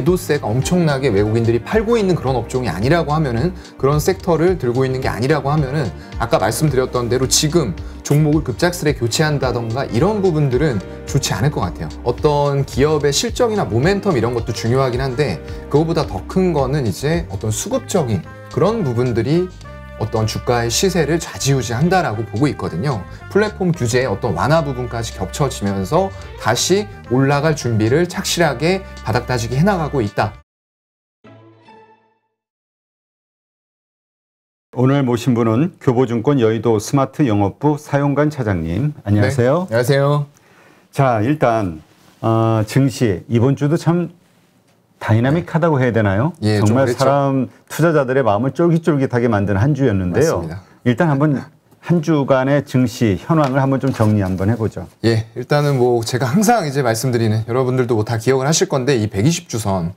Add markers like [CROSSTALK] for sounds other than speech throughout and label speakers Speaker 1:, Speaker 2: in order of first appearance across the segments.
Speaker 1: 에도세가 엄청나게 외국인들이 팔고 있는 그런 업종이 아니라고 하면은 그런 섹터를 들고 있는 게 아니라고 하면은 아까 말씀드렸던 대로 지금 종목을 급작스레 교체한다던가 이런 부분들은 좋지 않을 것 같아요. 어떤 기업의 실적이나 모멘텀 이런 것도 중요하긴 한데 그거보다 더 큰 거는 이제 어떤 수급적인 그런 부분들이 어떤 주가의 시세를 좌지우지한다라고 보고 있거든요. 플랫폼 규제의 어떤 완화 부분까지 겹쳐지면서 다시 올라갈 준비를 착실하게 바닥다지기 해나가고 있다.
Speaker 2: 오늘 모신 분은 교보증권 여의도 스마트 영업부 사용관 차장님. 네. 안녕하세요. 네, 안녕하세요. 자, 일단 어, 증시 이번 주도 참 다이나믹하다고 해야 되나요? 예, 정말 그렇죠. 사람 투자자들의 마음을 쫄깃쫄깃하게 만든 한 주였는데요. 맞습니다. 일단 한번 한 주간의 증시 현황을 한번 좀 정리 한번 해보죠.
Speaker 1: 예, 일단은 뭐 제가 항상 이제 말씀드리는 여러분들도 뭐다 기억을 하실 건데 이 120주선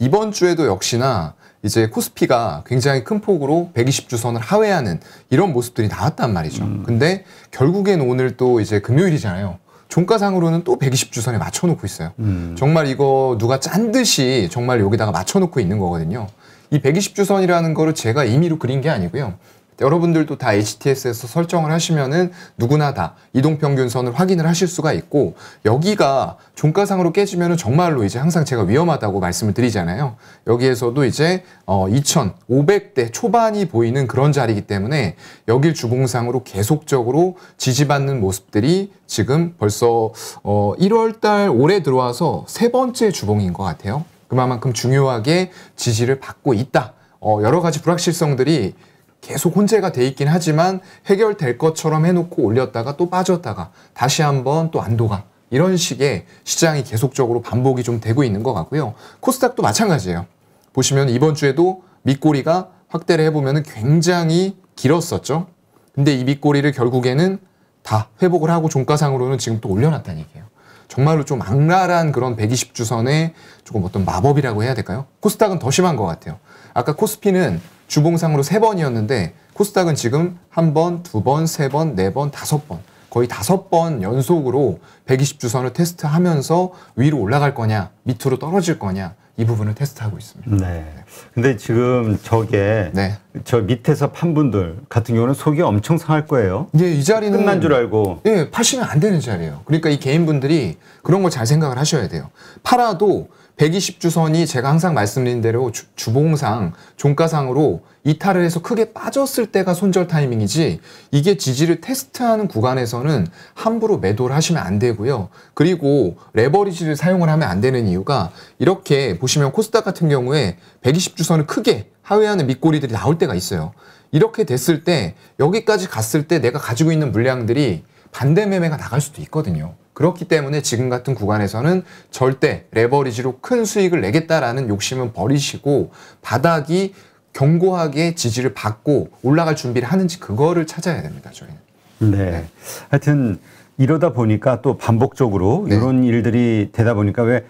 Speaker 1: 이번 주에도 역시나 이제 코스피가 굉장히 큰 폭으로 120주선을 하회하는 이런 모습들이 나왔단 말이죠. 음. 근데 결국엔 오늘 또 이제 금요일이잖아요. 종가상으로는 또 120주선에 맞춰놓고 있어요. 음. 정말 이거 누가 짠 듯이 정말 여기다가 맞춰놓고 있는 거거든요. 이 120주선이라는 거를 제가 임의로 그린 게 아니고요. 여러분들도 다 HTS에서 설정을 하시면은 누구나 다 이동평균선을 확인을 하실 수가 있고 여기가 종가상으로 깨지면은 정말로 이제 항상 제가 위험하다고 말씀을 드리잖아요. 여기에서도 이제 어 2,500대 초반이 보이는 그런 자리이기 때문에 여길 주봉상으로 계속적으로 지지받는 모습들이 지금 벌써 어 1월달 올해 들어와서 세 번째 주봉인 것 같아요. 그만큼 중요하게 지지를 받고 있다. 어, 여러 가지 불확실성들이 계속 혼재가 돼 있긴 하지만 해결될 것처럼 해놓고 올렸다가 또 빠졌다가 다시 한번 또 안도가 이런 식의 시장이 계속적으로 반복이 좀 되고 있는 것 같고요. 코스닥도 마찬가지예요. 보시면 이번 주에도 밑꼬리가 확대를 해보면 굉장히 길었었죠. 근데 이 밑꼬리를 결국에는 다 회복을 하고 종가상으로는 지금 또 올려놨다는 얘기예요. 정말로 좀 악랄한 그런 120주선의 조금 어떤 마법이라고 해야 될까요? 코스닥은 더 심한 것 같아요. 아까 코스피는 주봉상으로 세번이었는데 코스닥은 지금 한 번, 두 번, 세 번, 네 번, 다섯 번 거의 다섯 번 연속으로 120주선을 테스트하면서 위로 올라갈 거냐 밑으로 떨어질 거냐 이 부분을 테스트하고 있습니다.
Speaker 2: 네. 근데 지금 저게 네. 저 밑에서 판 분들 같은 경우는 속이 엄청 상할 거예요. 예, 이 자리는 끝난 줄 알고. 예, 파시면 안 되는 자리예요.
Speaker 1: 그러니까 이 개인분들이 그런 걸 잘 생각을 하셔야 돼요. 팔아도 120주선이 제가 항상 말씀드린 대로 주, 봉상 종가상으로 이탈을 해서 크게 빠졌을 때가 손절 타이밍이지 이게 지지를 테스트하는 구간에서는 함부로 매도를 하시면 안 되고요. 그리고 레버리지를 사용을 하면 안 되는 이유가 이렇게 보시면 코스닥 같은 경우에 120주선을 크게 하회하는 밑꼬리들이 나올 때가 있어요. 이렇게 됐을 때 여기까지 갔을 때 내가 가지고 있는 물량들이 반대 매매가 나갈 수도 있거든요. 그렇기 때문에 지금 같은 구간에서는 절대 레버리지로 큰 수익을 내겠다라는 욕심은 버리시고 바닥이 견고하게 지지를 받고 올라갈 준비를 하는지 그거를 찾아야 됩니다. 저희는.
Speaker 2: 네. 네. 하여튼 이러다 보니까 또 반복적으로 네. 이런 일들이 되다 보니까 왜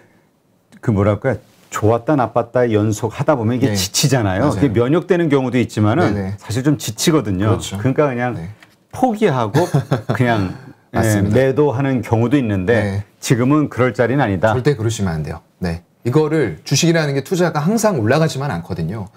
Speaker 2: 그 뭐랄까 좋았다 나빴다 연속 하다 보면 이게 네. 지치잖아요. 이게 면역되는 경우도 있지만은 네네. 사실 좀 지치거든요. 그렇죠. 그러니까 그냥 네. 포기하고 [LAUGHS] 그냥 예, 맞습니다. 매도하는 경우도 있는데 네. 지금은 그럴 자리는 아니다. 절대 그러시면 안 돼요. 네. 이거를 주식이라는
Speaker 1: 게 투자가 항상 올라가지만 않거든요.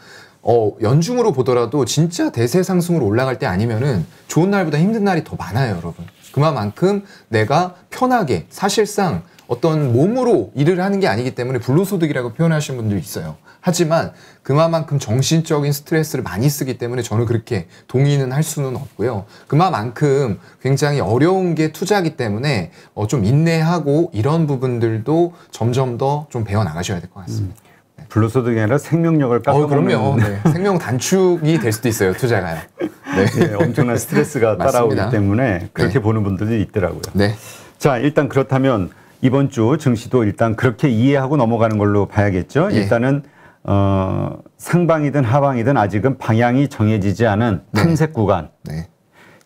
Speaker 1: 어, 연중으로 보더라도 진짜 대세 상승으로 올라갈 때 아니면은 좋은 날보다 힘든 날이 더 많아요, 여러분. 그만큼 내가 편하게 사실상 어떤 몸으로 일을 하는 게 아니기 때문에 불로소득이라고 표현하시는 분도 있어요. 하지만 그만큼 정신적인 스트레스를 많이 쓰기 때문에 저는 그렇게 동의는 할 수는 없고요. 그만큼 굉장히 어려운 게 투자기 때문에 어, 좀 인내하고 이런 부분들도 점점 더 좀 배워 나가셔야 될 것
Speaker 2: 같습니다. 음. 네. 불로소득이 아니라 생명력을 깎아먹 어, 그럼요. 네. [LAUGHS] 생명 단축이 될 수도 있어요 투자가요. 네. 네 엄청난 스트레스가 [LAUGHS] 따라오기 때문에 그렇게 네. 보는 분들이 있더라고요. 네. 자 일단 그렇다면 이번 주 증시도 일단 그렇게 이해하고 넘어가는 걸로 봐야겠죠. 예. 일단은 어, 상방이든 하방이든 아직은 방향이 정해지지 않은 네. 탐색 네. 구간. 네.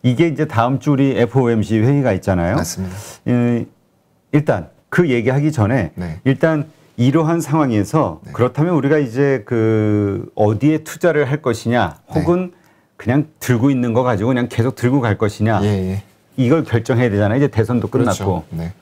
Speaker 2: 이게 이제 다음 주 우리 FOMC 회의가 있잖아요. 맞습니다. 예, 일단 그 얘기하기 전에 네. 일단 이러한 상황에서 네. 그렇다면 우리가 이제 그 어디에 투자를 할 것이냐 네. 혹은 그냥 들고 있는 거 가지고 그냥 계속 들고 갈 것이냐 예, 예. 이걸 결정해야 되잖아요. 이제 대선도 끝났고.
Speaker 1: 그렇죠.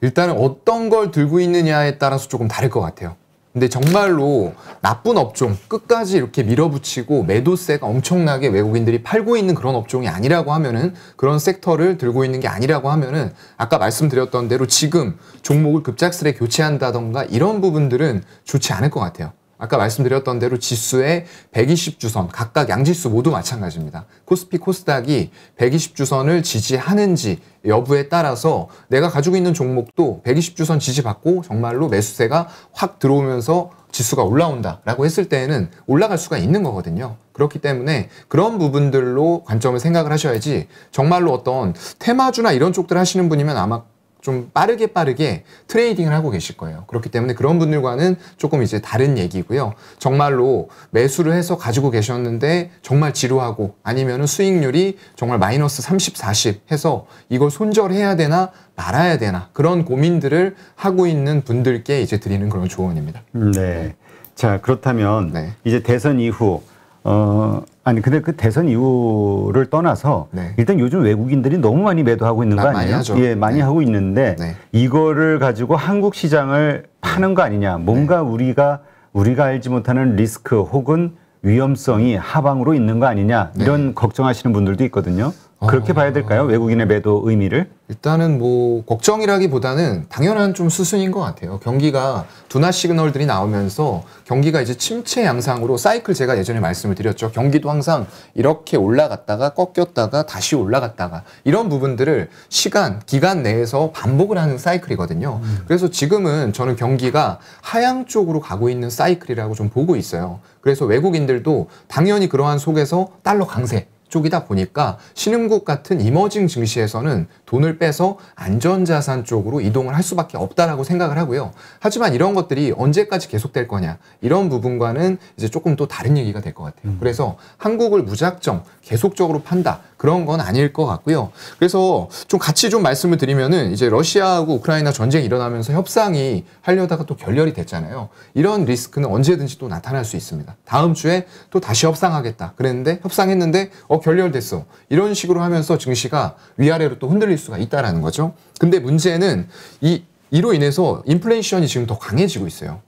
Speaker 1: 일단은 어떤 걸 들고 있느냐에 따라서 조금 다를 것 같아요. 근데 정말로 나쁜 업종 끝까지 이렇게 밀어붙이고 매도세가 엄청나게 외국인들이 팔고 있는 그런 업종이 아니라고 하면은 그런 섹터를 들고 있는 게 아니라고 하면은 아까 말씀드렸던 대로 지금 종목을 급작스레 교체한다던가 이런 부분들은 좋지 않을 것 같아요. 아까 말씀드렸던 대로 지수의 120주선, 각각 양지수 모두 마찬가지입니다. 코스피, 코스닥이 120주선을 지지하는지 여부에 따라서 내가 가지고 있는 종목도 120주선 지지받고 정말로 매수세가 확 들어오면서 지수가 올라온다라고 했을 때에는 올라갈 수가 있는 거거든요. 그렇기 때문에 그런 부분들로 관점을 생각을 하셔야지 정말로 어떤 테마주나 이런 쪽들 하시는 분이면 아마 좀 빠르게 빠르게 트레이딩을 하고 계실 거예요. 그렇기 때문에 그런 분들과는 조금 이제 다른 얘기고요. 정말로 매수를 해서 가지고 계셨는데 정말 지루하고 아니면 수익률이 정말 마이너스 30, 40 해서 이걸 손절해야 되나 말아야 되나 그런 고민들을 하고 있는 분들께 이제 드리는 그런 조언입니다.
Speaker 2: 네. 자, 그렇다면 네. 이제 대선 이후 어 아니 근데 그 대선 이후를 떠나서 네. 일단 요즘 외국인들이 너무 많이 매도하고 있는 아, 거 아니에요? 많이 예, 많이 네. 하고 있는데 네. 이거를 가지고 한국 시장을 파는 거 아니냐? 뭔가 네. 우리가 우리가 알지 못하는 리스크 혹은 위험성이 하방으로 있는 거 아니냐 네. 이런 걱정하시는 분들도 있거든요. 그렇게 어. 봐야 될까요? 외국인의 매도 의미를? 일단은
Speaker 1: 뭐 걱정이라기보다는 당연한 좀 수순인 것 같아요. 경기가 둔화 시그널들이 나오면서 경기가 이제 침체 양상으로 사이클 제가 예전에 말씀을 드렸죠. 경기도 항상 이렇게 올라갔다가 꺾였다가 다시 올라갔다가 이런 부분들을 시간, 기간 내에서 반복을 하는 사이클이거든요. 음. 그래서 지금은 저는 경기가 하향 쪽으로 가고 있는 사이클이라고 좀 보고 있어요. 그래서 외국인들도 당연히 그러한 속에서 달러 강세 쪽이다 보니까 신흥국 같은 이머징 증시에서는 돈을 빼서 안전자산 쪽으로 이동을 할 수밖에 없다라고 생각을 하고요. 하지만 이런 것들이 언제까지 계속될 거냐 이런 부분과는 이제 조금 또 다른 얘기가 될 것 같아요. 음. 그래서 한국을 무작정 계속적으로 판다 그런 건 아닐 것 같고요. 그래서 좀 같이 좀 말씀을 드리면은 이제 러시아하고 우크라이나 전쟁이 일어나면서 협상이 하려다가 또 결렬이 됐잖아요. 이런 리스크는 언제든지 또 나타날 수 있습니다. 다음 주에 또 다시 협상하겠다 그랬는데 협상했는데 어 결렬됐어 이런 식으로 하면서 증시가 위아래로 또 흔들릴 수 수가 있다라는 거죠. 근데 문제는 이 이로 인해서 인플레이션이 지금 더 강해지고 있어요.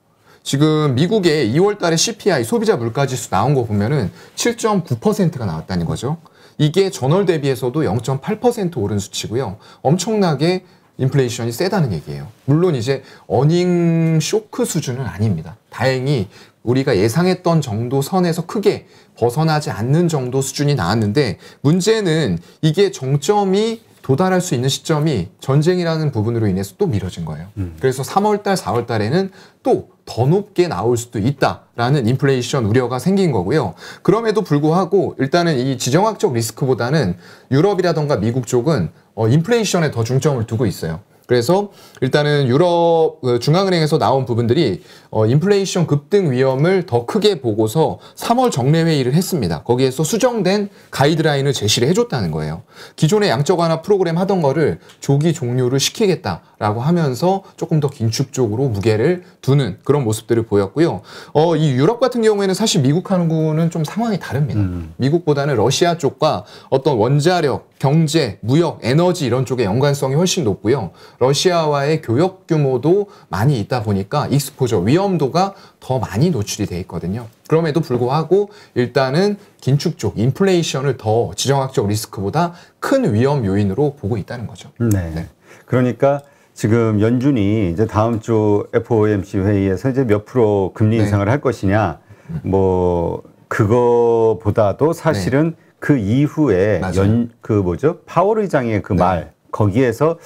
Speaker 1: 지금 미국의 2월 달에 CPI 소비자 물가 지수 나온 거 보면은 7.9%가 나왔다는 거죠. 이게 전월 대비해서도 0.8% 오른 수치고요. 엄청나게 인플레이션이 세다는 얘기예요. 물론 이제 어닝 쇼크 수준은 아닙니다. 다행히 우리가 예상했던 정도 선에서 크게 벗어나지 않는 정도 수준이 나왔는데 문제는 이게 정점이 도달할 수 있는 시점이 전쟁이라는 부분으로 인해서 또 미뤄진 거예요. 음. 그래서 3월달, 4월달에는 또 더 높게 나올 수도 있다라는 인플레이션 우려가 생긴 거고요. 그럼에도 불구하고 일단은 이 지정학적 리스크보다는 유럽이라던가 미국 쪽은 어, 인플레이션에 더 중점을 두고 있어요. 그래서 일단은 유럽 그 중앙은행에서 나온 부분들이 어, 인플레이션 급등 위험을 더 크게 보고서 3월 정례 회의를 했습니다. 거기에서 수정된 가이드라인을 제시를 해줬다는 거예요. 기존의 양적 완화 프로그램 하던 거를 조기 종료를 시키겠다라고 하면서 조금 더 긴축 쪽으로 무게를 두는 그런 모습들을 보였고요. 어, 이 유럽 같은 경우에는 사실 미국하고는 좀 상황이 다릅니다. 음. 미국보다는 러시아 쪽과 어떤 원자력, 경제, 무역, 에너지 이런 쪽의 연관성이 훨씬 높고요. 러시아와의 교역 규모도 많이 있다 보니까 익스포저 위험도가 더 많이 노출이 돼 있거든요. 그럼에도 불구하고 일단은 긴축 쪽 인플레이션을 더 지정학적 리스크보다 큰 위험 요인으로 보고 있다는 거죠. 네. 네.
Speaker 2: 그러니까 지금 연준이 이제 다음 주 FOMC 회의에서 이제 몇 프로 금리 네. 인상을 네. 할 것이냐 뭐 그거보다도 사실은 네. 그 이후에 연 그 뭐죠 파월 의장의 그말 네. 거기에서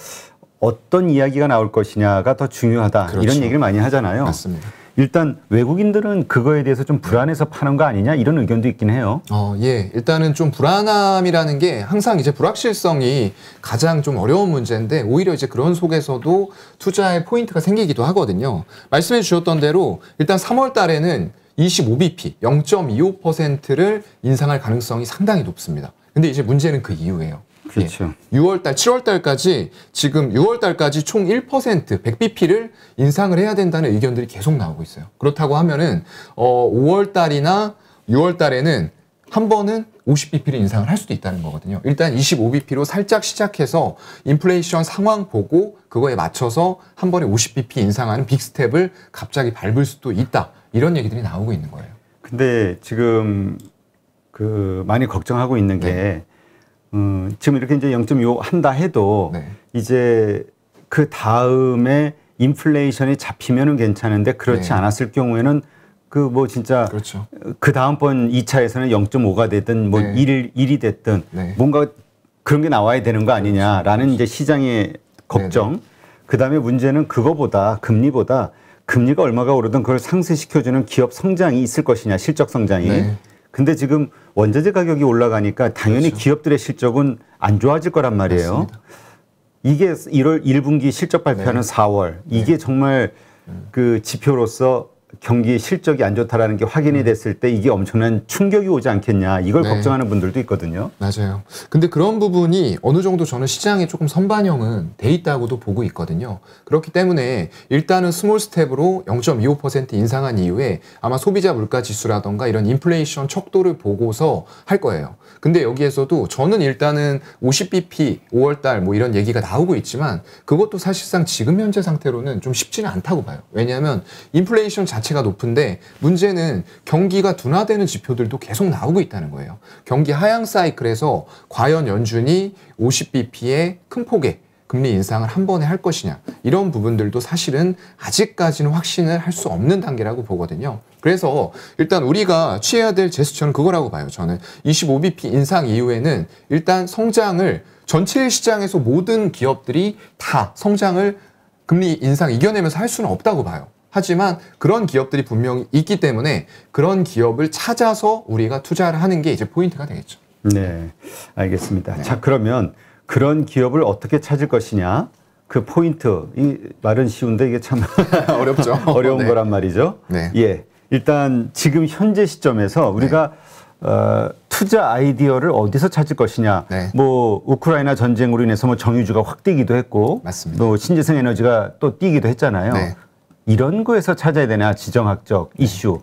Speaker 2: 어떤 이야기가 나올 것이냐가 더 중요하다 그렇죠. 이런 얘기를 많이 하잖아요. 맞습니다. 일단 외국인들은 그거에 대해서 좀 불안해서 파는 거 아니냐 이런 의견도 있긴 해요. 어, 예. 일단은
Speaker 1: 좀 불안함이라는 게 항상 이제 불확실성이 가장 좀 어려운 문제인데 오히려 이제 그런 속에서도 투자의 포인트가 생기기도 하거든요. 말씀해 주셨던 대로 일단 3월 달에는 25bp 0.25%를 인상할 가능성이 상당히 높습니다. 근데 이제 문제는 그이유예요 예. 그렇죠. 예. 6월달, 7월달까지 지금 6월달까지 총 1% 100bp를 인상을 해야 된다는 의견들이 계속 나오고 있어요. 그렇다고 하면은 어 5월달이나 6월달에는 한 번은 50bp를 인상을 할 수도 있다는 거거든요. 일단 25bp로 살짝 시작해서 인플레이션 상황 보고 그거에 맞춰서 한 번에 50bp 인상하는 빅스텝을 갑자기 밟을 수도 있다. 이런 얘기들이 나오고 있는 거예요.
Speaker 2: 근데 지금 그 많이 걱정하고 있는 게 네. 음, 지금 이렇게 이제 0.25 한다 해도 네. 이제 그 다음에 인플레이션이 잡히면은 괜찮은데 그렇지 네. 않았을 경우에는 그 뭐 진짜 그렇죠. 그 다음번 2차에서는 0.5가 됐든 뭐 네. 1, 1이 됐든 네. 뭔가 그런 게 나와야 되는 거 아니냐라는 그렇죠. 그렇죠. 이제 시장의 걱정. 네, 네. 그다음에 문제는 그거보다 금리보다 금리가 얼마가 오르든 그걸 상쇄시켜주는 기업 성장이 있을 것이냐 실적 성장이 네. 근데 지금 원자재 가격이 올라가니까 당연히 그렇죠. 기업들의 실적은 안 좋아질 거란 말이에요. 맞습니다. 이게 1월 1분기 실적 발표하는 네. 4월 이게 네. 정말 음. 그 지표로서 경기 실적이 안 좋다라는 게 확인이 음. 됐을 때 이게 엄청난 충격이 오지 않겠냐 이걸 네. 걱정하는 분들도 있거든요. 맞아요.
Speaker 1: 근데 그런 부분이 어느 정도 저는 시장에 조금 선반영은 돼 있다고도 보고 있거든요. 그렇기 때문에 일단은 스몰 스텝으로 0.25% 인상한 이후에 아마 소비자 물가 지수라던가 이런 인플레이션 척도를 보고서 할 거예요. 근데 여기에서도 저는 일단은 50bp 5월 달뭐 이런 얘기가 나오고 있지만 그것도 사실상 지금 현재 상태로는 좀 쉽지는 않다고 봐요. 왜냐하면 인플레이션 자 자체가 높은데 문제는 경기가 둔화되는 지표들도 계속 나오고 있다는 거예요. 경기 하향 사이클에서 과연 연준이 50bp의 큰 폭의 금리 인상을 한 번에 할 것이냐 이런 부분들도 사실은 아직까지는 확신을 할 수 없는 단계라고 보거든요. 그래서 일단 우리가 취해야 될 제스처는 그거라고 봐요. 저는 25bp 인상 이후에는 일단 성장을 전체 시장에서 모든 기업들이 다 성장을 금리 인상 이겨내면서 할 수는 없다고 봐요. 하지만 그런 기업들이 분명히 있기 때문에 그런 기업을 찾아서 우리가 투자를 하는 게 이제 포인트가 되겠죠.
Speaker 2: 네, 알겠습니다. 네. 자, 그러면 그런 기업을 어떻게 찾을 것이냐? 그 포인트, 이 말은 쉬운데 이게 참 [LAUGHS] 어렵죠. [LAUGHS] 어려운 네. 거란 말이죠. 네. 예. 일단 지금 현재 시점에서 우리가 네. 어, 투자 아이디어를 어디서 찾을 것이냐. 네. 뭐 우크라이나 전쟁으로 인해서 뭐 정유주가 확 뛰기도 했고, 맞습니다. 또 뭐 신재생 에너지가 또 뛰기도 했잖아요. 네. 이런 거에서 찾아야 되나 지정학적 네. 이슈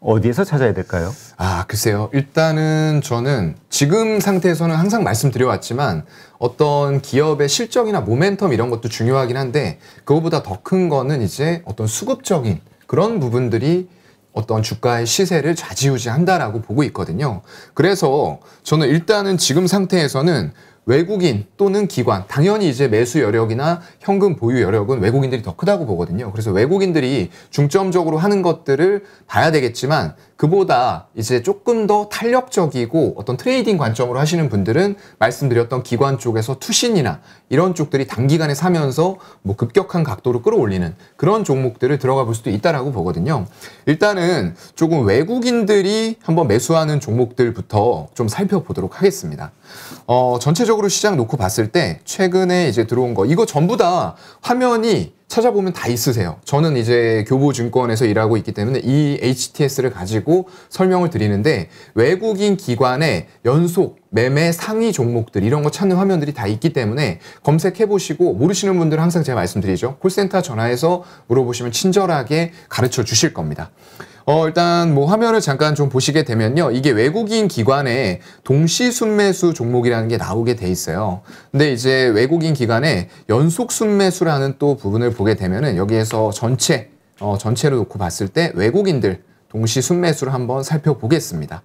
Speaker 2: 어디에서 찾아야 될까요? 아 글쎄요. 일단은 저는
Speaker 1: 지금 상태에서는 항상 말씀드려왔지만 어떤 기업의 실적이나 모멘텀 이런 것도 중요하긴 한데 그거보다 더 큰 거는 이제 어떤 수급적인 그런 부분들이 어떤 주가의 시세를 좌지우지한다라고 보고 있거든요. 그래서 저는 일단은 지금 상태에서는 외국인 또는 기관, 당연히 이제 매수 여력이나 현금 보유 여력은 외국인들이 더 크다고 보거든요. 그래서 외국인들이 중점적으로 하는 것들을 봐야 되겠지만 그보다 이제 조금 더 탄력적이고 어떤 트레이딩 관점으로 하시는 분들은 말씀드렸던 기관 쪽에서 투신이나 이런 쪽들이 단기간에 사면서 뭐 급격한 각도로 끌어올리는 그런 종목들을 들어가 볼 수도 있다라고 보거든요. 일단은 조금 외국인들이 한번 매수하는 종목들부터 좀 살펴보도록 하겠습니다. 어, 전체적으로 시장 놓고 봤을 때 최근에 이제 들어온 거 이거 전부 다 화면이 찾아보면 다 있으세요. 저는 이제 교보증권에서 일하고 있기 때문에 이 HTS를 가지고 설명을 드리는데 외국인 기관의 연속 매매 상위 종목들 이런 거 찾는 화면들이 다 있기 때문에 검색해 보시고 모르시는 분들은 항상 제가 말씀드리죠. 콜센터 전화해서 물어보시면 친절하게 가르쳐 주실 겁니다. 어, 일단 뭐 화면을 잠깐 좀 보시게 되면요. 이게 외국인 기관에 동시 순매수 종목이라는 게 나오게 돼 있어요. 근데 이제 외국인 기관에 연속 순매수라는 또 부분을 보게 되면은 여기에서 전체 어, 전체로 놓고 봤을 때 외국인들 동시 순매수를 한번 살펴보겠습니다.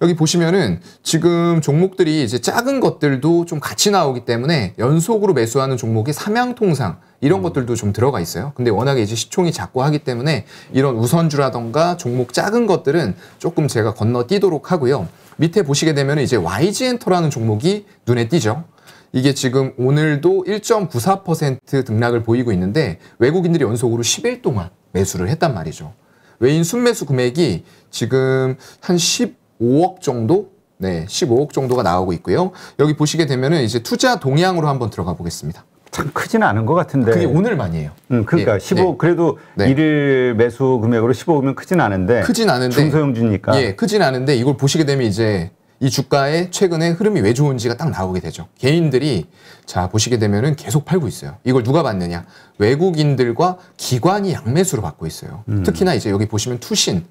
Speaker 1: 여기 보시면은 지금 종목들이 이제 작은 것들도 좀 같이 나오기 때문에 연속으로 매수하는 종목이 삼양통상 이런 음. 것들도 좀 들어가 있어요. 근데 워낙에 이제 시총이 작고 하기 때문에 이런 우선주라던가 종목 작은 것들은 조금 제가 건너뛰도록 하고요. 밑에 보시게 되면 이제 YG 엔터라는 종목이 눈에 띄죠. 이게 지금 오늘도 1.94% 등락을 보이고 있는데 외국인들이 연속으로 10일 동안 매수를 했단 말이죠. 외인 순매수 금액이 지금 한 15억 정도? 네, 15억 정도가 나오고 있고요. 여기 보시게 되면은 이제 투자 동향으로 한번 들어가 보겠습니다. 참 크지는 않은
Speaker 2: 것 같은데. 그게
Speaker 1: 오늘만이에요.
Speaker 2: 음, 그러니까 예, 15 네. 예. 그래도 네. 일일 매수 금액으로 15면 크진 않은데. 크진 않은데. 중소형주니까. 예, 크진 않은데 이걸 보시게 되면 이제 이 주가의
Speaker 1: 최근에 흐름이 왜 좋은지가 딱 나오게 되죠. 개인들이 자 보시게 되면은 계속 팔고 있어요. 이걸 누가 받느냐? 외국인들과 기관이 양매수로 받고 있어요. 음. 특히나 이제 여기 보시면 투신.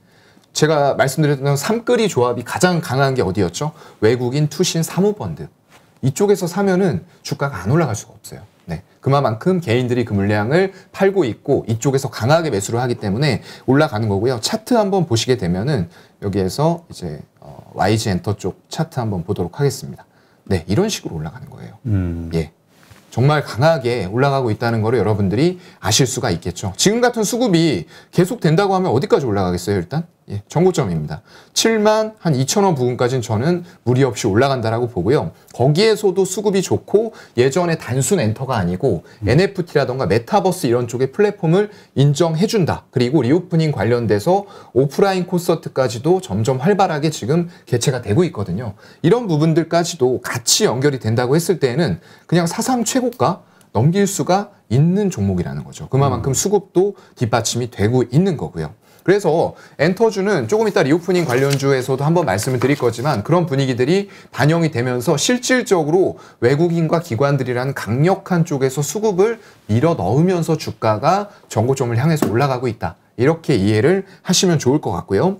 Speaker 1: 제가 말씀드렸던 삼거리 조합이 가장 강한 게 어디였죠? 외국인 투신 사모펀드. 이쪽에서 사면은 주가가 안 올라갈 수가 없어요. 그만큼 개인들이 그 물량을 팔고 있고 이쪽에서 강하게 매수를 하기 때문에 올라가는 거고요. 차트 한번 보시게 되면은 여기에서 이제 어, YG 엔터 쪽 차트 한번 보도록 하겠습니다. 네, 이런 식으로 올라가는 거예요. 음. 예. 정말 강하게 올라가고 있다는 거를 여러분들이 아실 수가 있겠죠. 지금 같은 수급이 계속 된다고 하면 어디까지 올라가겠어요, 일단? 예, 전고점입니다 7만 한 2천 원 부근까지는 저는 무리 없이 올라간다라고 보고요. 거기에서도 수급이 좋고 예전에 단순 엔터가 아니고 음. NFT라던가 메타버스 이런 쪽의 플랫폼을 인정해준다. 그리고 리오프닝 관련돼서 오프라인 콘서트까지도 점점 활발하게 지금 개최가 되고 있거든요. 이런 부분들까지도 같이 연결이 된다고 했을 때에는 그냥 사상 최고가 넘길 수가 있는 종목이라는 거죠. 그만큼 음. 수급도 뒷받침이 되고 있는 거고요. 그래서 엔터주는 조금 이따 리오프닝 관련주에서도 한번 말씀을 드릴 거지만 그런 분위기들이 반영이 되면서 실질적으로 외국인과 기관들이란 강력한 쪽에서 수급을 밀어 넣으면서 주가가 정고점을 향해서 올라가고 있다. 이렇게 이해를 하시면 좋을 것 같고요.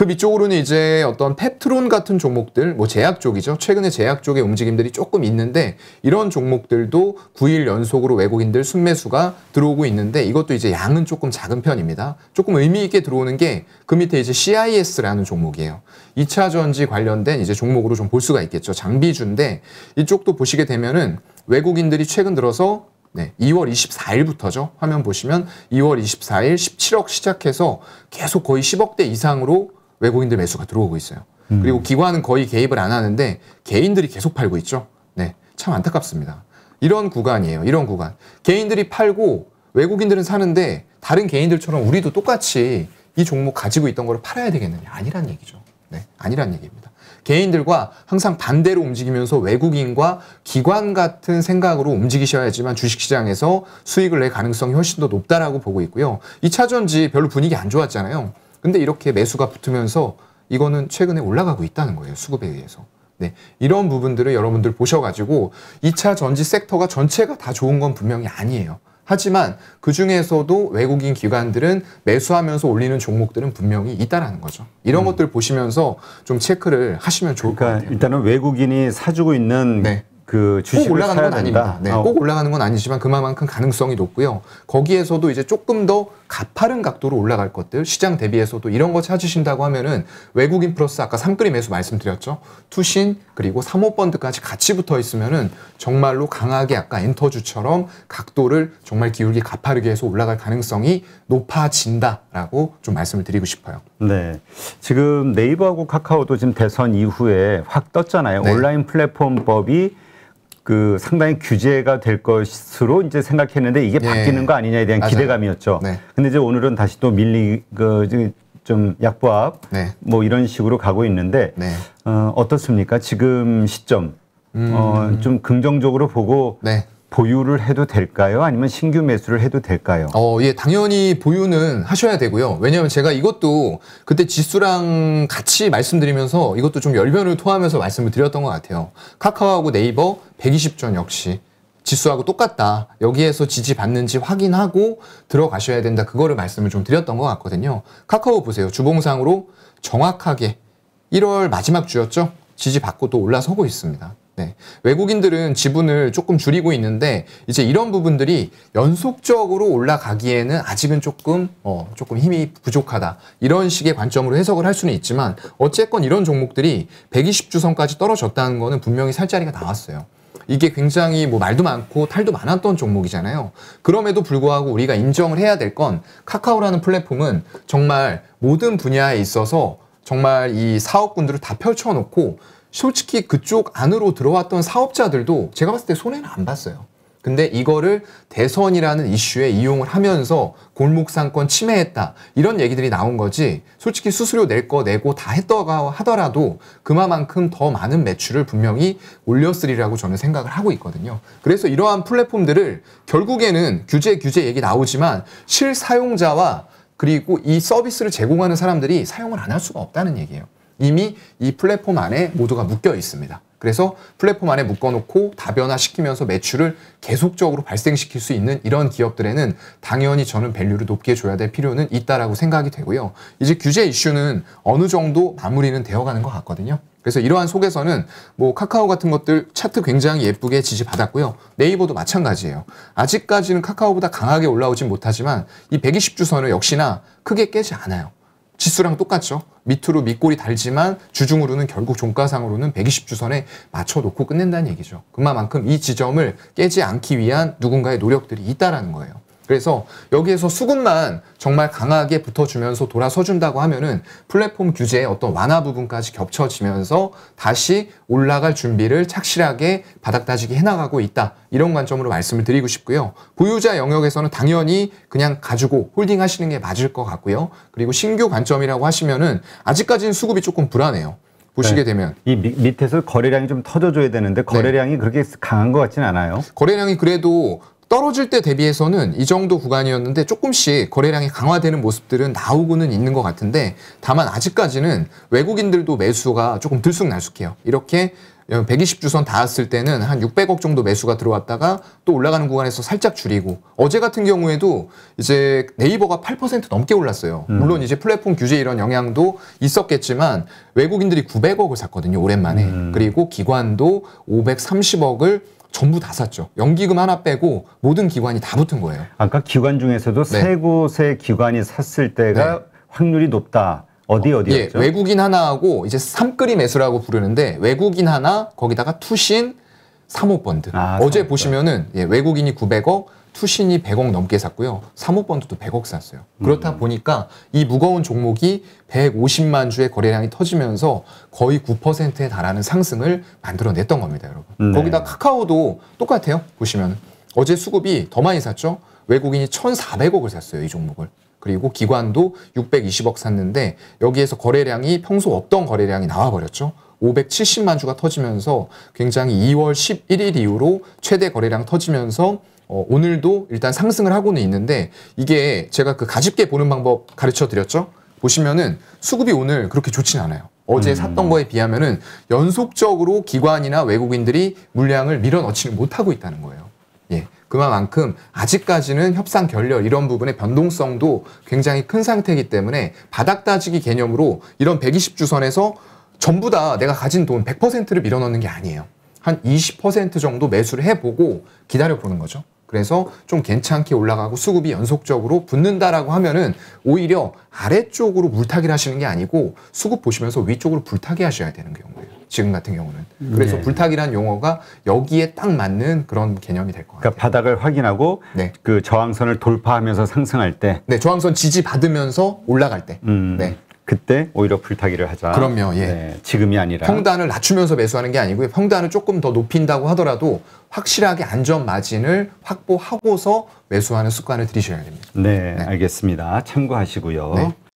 Speaker 1: 그 밑쪽으로는 이제 어떤 펩트론 같은 종목들, 뭐 제약 쪽이죠. 최근에 제약 쪽의 움직임들이 조금 있는데 이런 종목들도 9일 연속으로 외국인들 순매수가 들어오고 있는데 이것도 이제 양은 조금 작은 편입니다. 조금 의미 있게 들어오는 게 그 밑에 이제 CIS라는 종목이에요. 2차 전지 관련된 이제 종목으로 좀 볼 수가 있겠죠. 장비주인데 이쪽도 보시게 되면은 외국인들이 최근 들어서 네, 2월 24일부터죠. 화면 보시면 2월 24일 17억 시작해서 계속 거의 10억대 이상으로 외국인들 매수가 들어오고 있어요. 음. 그리고 기관은 거의 개입을 안 하는데 개인들이 계속 팔고 있죠. 네. 참 안타깝습니다. 이런 구간이에요. 이런 구간. 개인들이 팔고 외국인들은 사는데 다른 개인들처럼 우리도 똑같이 이 종목 가지고 있던 걸 팔아야 되겠느냐? 아니란 얘기죠. 네. 아니란 얘기입니다. 개인들과 항상 반대로 움직이면서 외국인과 기관 같은 생각으로 움직이셔야지만 주식시장에서 수익을 낼 가능성이 훨씬 더 높다라고 보고 있고요. 이차전지 별로 분위기 안 좋았잖아요. 근데 이렇게 매수가 붙으면서 이거는 최근에 올라가고 있다는 거예요. 수급에 의해서. 네, 이런 부분들을 여러분들 보셔가지고 2차 전지 섹터가 전체가 다 좋은 건 분명히 아니에요. 하지만 그 중에서도 외국인 기관들은 매수하면서 올리는 종목들은 분명히 있다라는 거죠. 이런 음. 것들 보시면서 좀 체크를 하시면 좋을 그러니까 것 같아요. 일단은
Speaker 2: 외국인이
Speaker 1: 사주고 있는
Speaker 2: 네. 그 주식을 꼭 올라가는 건 된다. 아닙니다. 네, 어. 꼭
Speaker 1: 올라가는 건 아니지만 그만큼 가능성이 높고요. 거기에서도 이제 조금 더 가파른 각도로 올라갈 것들 시장 대비해서도 이런 거 찾으신다고 하면은 외국인 플러스 아까 삼그리 매수 말씀드렸죠 투신 그리고 삼호펀드까지 같이 붙어 있으면은 정말로 강하게 아까 엔터주처럼 각도를 정말 기울기 가파르게 해서 올라갈 가능성이 높아진다라고 좀 말씀을 드리고 싶어요.
Speaker 2: 네. 지금 네이버하고 카카오도 지금 대선 이후에 확 떴잖아요. 네. 온라인 플랫폼법이 그 상당히 규제가 될 것으로 이제 생각했는데 이게 예. 바뀌는 거 아니냐에 대한 맞아요. 기대감이었죠. 네. 근데 이제 오늘은 다시 또 밀리 그좀 약보합 네. 뭐 이런 식으로 가고 있는데 네. 어, 어떻습니까? 지금 시점 음. 어, 좀 긍정적으로 보고 네. 보유를 해도 될까요? 아니면 신규 매수를 해도 될까요? 어, 예, 당연히 보유는 하셔야 되고요. 왜냐하면 제가
Speaker 1: 이것도 그때 지수랑 같이 말씀드리면서 이것도 좀 열변을 토하면서 말씀을 드렸던 것 같아요. 카카오하고 네이버 120전 역시 지수하고 똑같다. 여기에서 지지받는지 확인하고 들어가셔야 된다. 그거를 말씀을 좀 드렸던 것 같거든요. 카카오 보세요. 주봉상으로 정확하게 1월 마지막 주였죠? 지지받고 또 올라서고 있습니다. 네. 외국인들은 지분을 조금 줄이고 있는데 이제 이런 부분들이 연속적으로 올라가기에는 아직은 조금 어, 조금 힘이 부족하다 이런 식의 관점으로 해석을 할 수는 있지만 어쨌건 이런 종목들이 120주선까지 떨어졌다는 거는 분명히 살 자리가 나왔어요. 이게 굉장히 뭐 말도 많고 탈도 많았던 종목이잖아요. 그럼에도 불구하고 우리가 인정을 해야 될 건 카카오라는 플랫폼은 정말 모든 분야에 있어서 정말 이 사업군들을 다 펼쳐놓고 솔직히 그쪽 안으로 들어왔던 사업자들도 제가 봤을 때 손해는 안 봤어요. 근데 이거를 대선이라는 이슈에 이용을 하면서 골목상권 침해했다 이런 얘기들이 나온 거지 솔직히 수수료 낼 거 내고 다했다고 하더라도 그만큼 더 많은 매출을 분명히 올렸으리라고 저는 생각을 하고 있거든요 그래서 이러한 플랫폼들을 결국에는 규제 규제 얘기 나오지만 실사용자와 그리고 이 서비스를 제공하는 사람들이 사용을 안 할 수가 없다는 얘기예요 이미 이 플랫폼 안에 모두가 묶여 있습니다. 그래서 플랫폼 안에 묶어놓고 다변화시키면서 매출을 계속적으로 발생시킬 수 있는 이런 기업들에는 당연히 저는 밸류를 높게 줘야 될 필요는 있다라고 생각이 되고요. 이제 규제 이슈는 어느 정도 마무리는 되어가는 것 같거든요. 그래서 이러한 속에서는 뭐 카카오 같은 것들 차트 굉장히 예쁘게 지지받았고요. 네이버도 마찬가지예요. 아직까지는 카카오보다 강하게 올라오진 못하지만 이 120주선을 역시나 크게 깨지 않아요. 지수랑 똑같죠. 밑으로 밑골이 달지만 주중으로는 결국 종가상으로는 120주선에 맞춰놓고 끝낸다는 얘기죠. 그만큼 이 지점을 깨지 않기 위한 누군가의 노력들이 있다라는 거예요. 그래서 여기에서 수급만 정말 강하게 붙어주면서 돌아서준다고 하면은 플랫폼 규제의 어떤 완화 부분까지 겹쳐지면서 다시 올라갈 준비를 착실하게 바닥다지기 해나가고 있다. 이런 관점으로 말씀을 드리고 싶고요. 보유자 영역에서는 당연히 그냥 가지고 홀딩 하시는 게 맞을 것 같고요. 그리고 신규 관점이라고 하시면은 아직까지는 수급이 조금 불안해요. 보시게 네. 되면 네. 이 밑에서 거래량이 좀 터져줘야 되는데 거래량이 네. 그렇게 강한 것 같지는 않아요. 거래량이 그래도 떨어질 때 대비해서는 이 정도 구간이었는데 조금씩 거래량이 강화되는 모습들은 나오고는 있는 것 같은데 다만 아직까지는 외국인들도 매수가 조금 들쑥날쑥해요. 이렇게 120주선 어, 닿았을 때는 한 600억 정도 매수가 들어왔다가 또 올라가는 구간에서 살짝 줄이고 어제 같은 경우에도 이제 네이버가 8% 넘게 올랐어요. 음. 물론 이제 플랫폼 규제 이런 영향도 있었겠지만 외국인들이 900억을 샀거든요. 오랜만에. 음. 그리고 기관도 530억을 전부 다 샀죠. 연기금 하나 빼고 모든 기관이 다
Speaker 2: 붙은 거예요. 아까 기관 중에서도 네. 세 곳의 기관이 샀을 때가 네. 확률이 높다. 어디 어디였죠? 예, 외국인 하나하고 이제 삼그이 매수라고 부르는데 외국인 하나
Speaker 1: 거기다가 투신 3호번드 아, 어제 3호펀드. 보시면은 예, 외국인이 900억, 투신이 100억 넘게 샀고요. 사모펀드도 100억 샀어요. 그렇다 음. 보니까 이 무거운 종목이 150만 주의 거래량이 터지면서 거의 9%에 달하는 상승을 만들어냈던 겁니다, 여러분. 네. 거기다 카카오도 똑같아요. 보시면 어제 수급이 더 많이 샀죠. 외국인이 1,400억을 샀어요, 이 종목을. 그리고 기관도 620억 샀는데 여기에서 거래량이 평소 없던 거래량이 나와버렸죠. 570만 주가 터지면서 굉장히 2월 11일 이후로 최대 거래량 터지면서 어, 오늘도 일단 상승을 하고는 있는데 이게 제가 그 가집게 보는 방법 가르쳐 드렸죠. 보시면은 수급이 오늘 그렇게 좋진 않아요. 어제 음. 샀던 거에 비하면은 연속적으로 기관이나 외국인들이 물량을 밀어넣지는 못하고 있다는 거예요. 예. 그만큼 아직까지는 협상 결렬 이런 부분의 변동성도 굉장히 큰 상태이기 때문에 바닥 따지기 개념으로 이런 120주선에서 전부 다 내가 가진 돈 100%를 밀어넣는 게 아니에요. 한 20% 정도 매수를 해보고 기다려보는 거죠. 그래서 좀 괜찮게 올라가고 수급이 연속적으로 붙는다라고 하면은 오히려 아래쪽으로 물타기를 하시는 게 아니고 수급 보시면서 위쪽으로 불타기 하셔야 되는 경우예요. 지금 같은 경우는. 그래서 네. 불타기란 용어가 여기에 딱 맞는 그런 개념이 될것
Speaker 2: 그러니까 같아요. 그러니까 바닥을 확인하고 네. 그 저항선을 돌파하면서 상승할 때.
Speaker 1: 네, 저항선 지지 받으면서
Speaker 2: 올라갈 때. 음. 네. 그때 오히려 불타기를 하자. 그럼요. 예. 네, 지금이 아니라 평단을
Speaker 1: 낮추면서 매수하는 게 아니고요. 평단을 조금 더 높인다고 하더라도 확실하게 안전 마진을 확보하고서 매수하는 습관을 들이셔야 됩니다.
Speaker 2: 네, 네. 알겠습니다. 참고하시고요. 네.